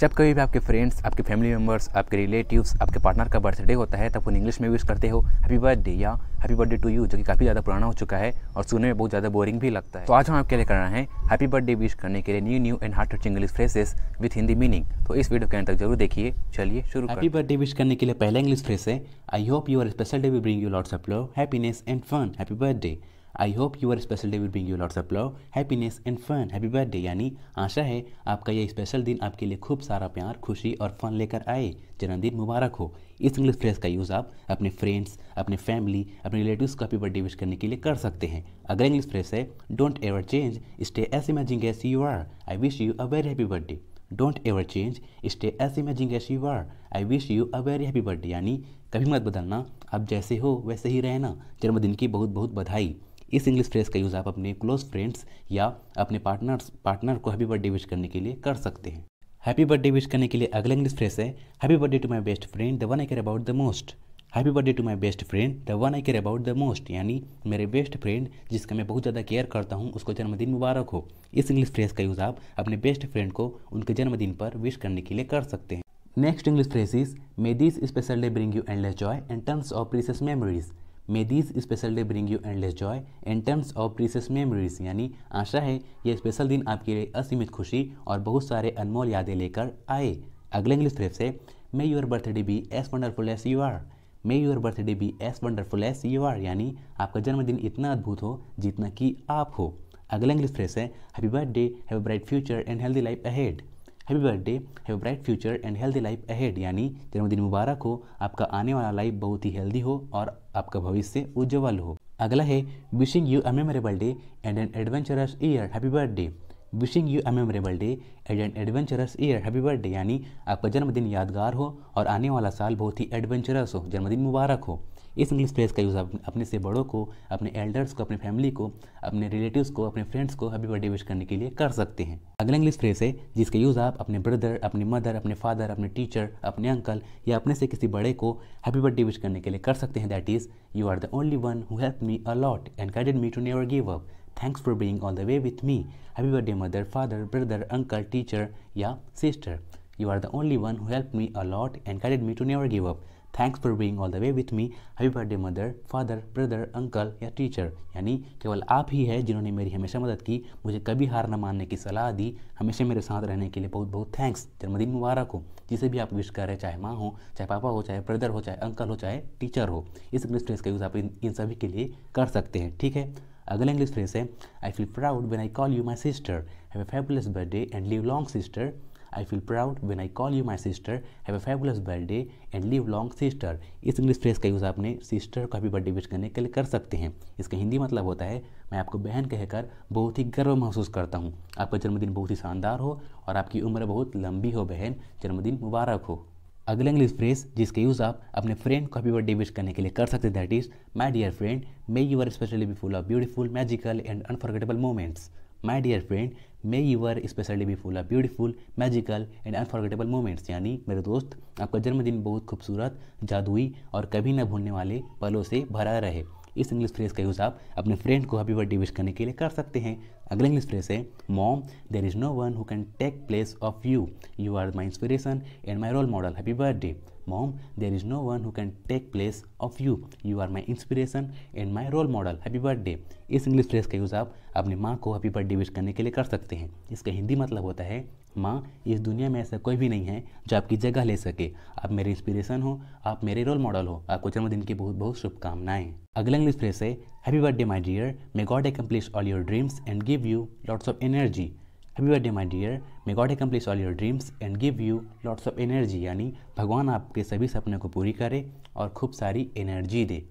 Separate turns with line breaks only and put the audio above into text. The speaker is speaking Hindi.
जब कभी भी आपके फ्रेंड्स आपके फैमिली मेम्बर्स आपके रिलेटिव्स आपके पार्टनर का बर्थडे होता है तब उन इंग्लिश में विश करते हो हैप्पी बर्थडे या हैप्पी बर्थडे टू यू जो कि काफ़ी ज़्यादा पुराना हो चुका है और सुनने में बहुत ज़्यादा बोरिंग भी लगता है तो आज हम आपके लिए कर रहे हैं हैप्पी बर्थडे विश करने के लिए new new and heart touching English phrases with Hindi meaning तो इस वीडियो के अंदर जरूर देखिए चलिए शुरू हैप्पी बर्थडे विश करने के लिए पहला इंग्लिश फ्रेस है I hope your special day we bring you lots of love happiness and fun happy birthday I hope your special day will bring you lots of love happiness and fun happy birthday यानी आशा है आपका यह स्पेशल दिन आपके लिए खूब सारा प्यार खुशी और फन लेकर आए जन्मदिन मुबारक हो इस इंग्लिश फ्रेज का यूज़ आप अपने फ्रेंड्स अपने फैमिली अपने रिलेटिव्स को हैप्पी बर्थडे विश करने के लिए कर सकते हैं अगर इंग्लिश फ्रेज है don't ever change stay as amazing as you are I wish you a very happy birthday don't ever change stay as amazing as you are I wish you a very happy birthday यानी कभी मत बदलना आप जैसे हो वैसे ही रहना जन्मदिन की बहुत बहुत बधाई इस इंग्लिश फ्रेज का यूज़ आप अपने क्लोज फ्रेंड्स या अपने पार्टनर्स पार्टनर को हैप्पी बर्थडे विश करने के लिए कर सकते हैं हैप्पी बर्थडे विश करने के लिए अगला इंग्लिश फ्रेज है happy birthday to my best friend the one I care about the most happy birthday to my best friend the one I care about the most यानी मेरे बेस्ट फ्रेंड जिसका मैं बहुत ज़्यादा केयर करता हूँ उसको जन्मदिन मुबारक हो इस इंग्लिश फ्रेज का यूज़ आप अपने बेस्ट फ्रेंड को उनके जन्मदिन पर विश करने के लिए कर सकते हैं next English phrase is may this special day bring you endless joy and terms of precious memories may this special day bring you endless joy in terms of precious memories यानी आशा है ये स्पेशल दिन आपके लिए असीमित खुशी और बहुत सारे अनमोल यादें लेकर आए अगले इंग्लिश फ्रेस से may your birthday be as wonderful as you are may your birthday be as wonderful as you are यानी आपका जन्मदिन इतना अद्भुत हो जितना कि आप हो अगला इंग्लिश फ्रेस है happy birthday have bright future and healthy life ahead happy birthday happy bright future and healthy life ahead यानी जन्मदिन मुबारक हो आपका आने वाला लाइफ बहुत ही हेल्दी हो और आपका भविष्य उज्जवल हो अगला है wishing you a memorable day and an adventurous year happy birthday wishing you a memorable day and an adventurous year happy birthday यानी आपका जन्मदिन यादगार हो और आने वाला साल बहुत ही एडवेंचरस हो जन्मदिन मुबारक हो इस इंग्लिश फ्रेज का यूज़ आप अपने से बड़ों को अपने एल्डर्स को अपने फैमिली को अपने रिलेटिव्स को अपने फ्रेंड्स को हैप्पी बर्थडे विश करने के लिए कर सकते हैं अगला इंग्लिश फ्रेज है जिसका यूज़ आप अपने ब्रदर अपने मदर अपने फादर अपने टीचर अपने अंकल या अपने से किसी बड़े को हैप्पी बर्थडे विश करने के लिए कर सकते हैं that is you are the only one who help me a lot and guided me to never give up thanks for being all the way with me happy birthday mother father brother uncle teacher या sister you are the only one who help me a lot and guided me to never give up thanks for being all the way with me happy birthday mother father brother uncle या टीचर यानी केवल आप ही है जिन्होंने मेरी हमेशा मदद की मुझे कभी हार न मानने की सलाह दी हमेशा मेरे साथ रहने के लिए बहुत बहुत थैंक्स जन्मदिन मुबारक हो जिसे भी आप विश कर रहे हैं चाहे माँ हो चाहे पापा हो चाहे ब्रदर हो चाहे अंकल हो चाहे टीचर हो इस ग्रिस्ट्रेस का यूज़ आप इन, इन सभी के लिए कर सकते हैं ठीक है अगला इंग्लिश फ्रेज है I feel proud when I call you my sister have a fabulous birthday and live long sister I feel proud when I call you my sister have a fabulous birthday and live long sister इस इंग्लिश फ्रेज का यूज़ आपने सिस्टर को हैप्पी बर्थडे विश करने के लिए कर सकते हैं इसका हिंदी मतलब होता है मैं आपको बहन कहकर बहुत ही गर्व महसूस करता हूँ आपका जन्मदिन बहुत ही शानदार हो और आपकी उम्र बहुत लंबी हो बहन जन्मदिन मुबारक हो अगला इंग्लिश फ्रेज जिसके यूज़ आप अपने फ्रेंड को हैप्पी बर्थडे विश करने के लिए कर सकते that is my dear friend may you are specially be full of beautiful magical and unforgettable moments my dear friend may you are specially be full of beautiful magical and unforgettable moments यानी मेरे दोस्त आपका जन्मदिन बहुत खूबसूरत जादुई और कभी न भूलने वाले पलों से भरा रहे इस इंग्लिश फ्रेज का यूज़ आप अपने फ्रेंड को हैप्पी बर्थडे विश करने के लिए कर सकते हैं अगला इंग्लिश फ्रेज है mom there is no one who can take place of you you are my inspiration and my role model happy birthday Mom, there is no one who can take place of you. You are my inspiration and my role model. Happy birthday. इस इंग्लिश फ्रेज का यूज़ आप अपनी माँ को हैप्पी बर्थडे विश करने के लिए कर सकते हैं इसका हिंदी मतलब होता है माँ इस दुनिया में ऐसा कोई भी नहीं है जो आपकी जगह ले सके आप मेरे इंस्पिरेशन हो आप मेरे रोल मॉडल हो आपको जन्मदिन की बहुत बहुत शुभकामनाएं अगला इंग्लिश फ्रेस है happy birthday my dear may God accomplish all your dreams and give you lots of energy happy birthday my dear may God complete all your dreams and give you lots of energy यानी भगवान आपके सभी सपने को पूरी करे और खूब सारी एनर्जी दे